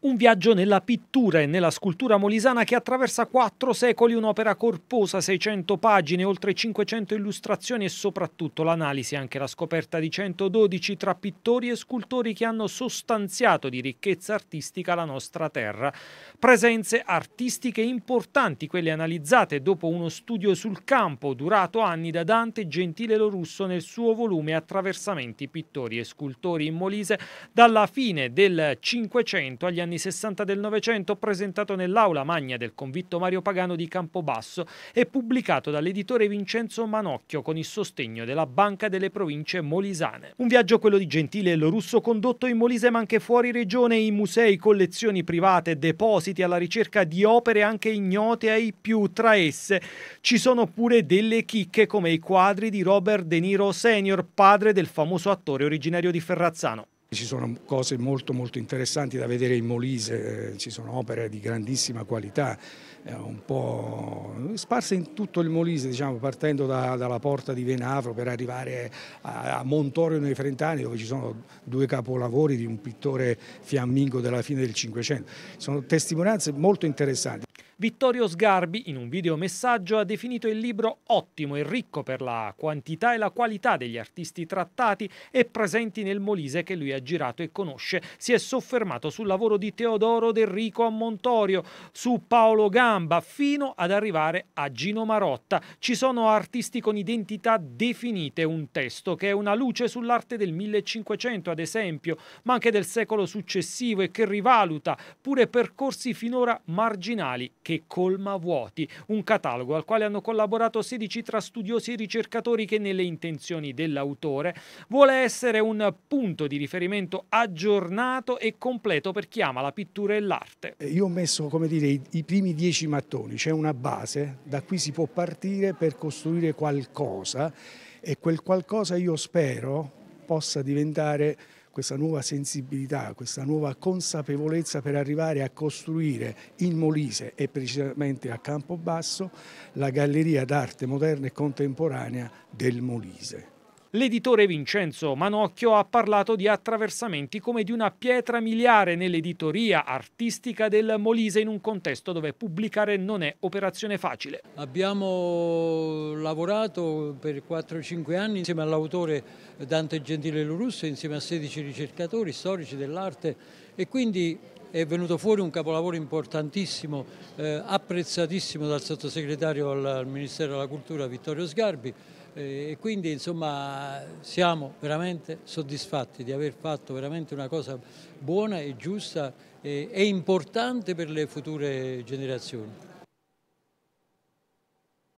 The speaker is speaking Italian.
Un viaggio nella pittura e nella scultura molisana che attraversa quattro secoli un'opera corposa, 600 pagine, oltre 500 illustrazioni e soprattutto l'analisi e anche la scoperta di 112 tra pittori e scultori che hanno sostanziato di ricchezza artistica la nostra terra. Presenze artistiche importanti, quelle analizzate dopo uno studio sul campo durato anni da Dante Gentile Lorusso nel suo volume Attraversamenti pittori e scultori in Molise dalla fine del 500 agli anni anni 60 del Novecento presentato nell'aula magna del convitto Mario Pagano di Campobasso e pubblicato dall'editore Vincenzo Manocchio con il sostegno della Banca delle Province Molisane. Un viaggio quello di Gentile e lo russo condotto in Molise ma anche fuori regione in musei, collezioni private, depositi alla ricerca di opere anche ignote ai più. Tra esse ci sono pure delle chicche come i quadri di Robert De Niro Senior, padre del famoso attore originario di Ferrazzano. Ci sono cose molto, molto interessanti da vedere in Molise, eh, ci sono opere di grandissima qualità, eh, un po' sparse in tutto il Molise, diciamo, partendo da, dalla porta di Venafro per arrivare a, a Montorio nei Frentani dove ci sono due capolavori di un pittore fiammingo della fine del Cinquecento. Sono testimonianze molto interessanti. Vittorio Sgarbi, in un videomessaggio, ha definito il libro ottimo e ricco per la quantità e la qualità degli artisti trattati e presenti nel Molise che lui ha girato e conosce. Si è soffermato sul lavoro di Teodoro Del Rico a Montorio, su Paolo Gamba, fino ad arrivare a Gino Marotta. Ci sono artisti con identità definite, un testo che è una luce sull'arte del 1500, ad esempio, ma anche del secolo successivo e che rivaluta pure percorsi finora marginali che colma vuoti, un catalogo al quale hanno collaborato 16 tra studiosi e ricercatori che nelle intenzioni dell'autore vuole essere un punto di riferimento aggiornato e completo per chi ama la pittura e l'arte. Eh, io ho messo come dire, i, primi dieci mattoni, c'è una base, da cui si può partire per costruire qualcosa e quel qualcosa io spero possa diventare questa nuova sensibilità, questa nuova consapevolezza per arrivare a costruire in Molise e precisamente a Campobasso la galleria d'arte moderna e contemporanea del Molise. L'editore Vincenzo Manocchio ha parlato di attraversamenti come di una pietra miliare nell'editoria artistica del Molise in un contesto dove pubblicare non è operazione facile. Abbiamo lavorato per 4-5 anni insieme all'autore Dante Gentile Lorusso, insieme a 16 ricercatori storici dell'arte e quindi è venuto fuori un capolavoro importantissimo, eh, apprezzatissimo dal sottosegretario al Ministero della Cultura Vittorio Sgarbi eh, e quindi insomma siamo veramente soddisfatti di aver fatto veramente una cosa buona e giusta e, eh, e importante per le future generazioni.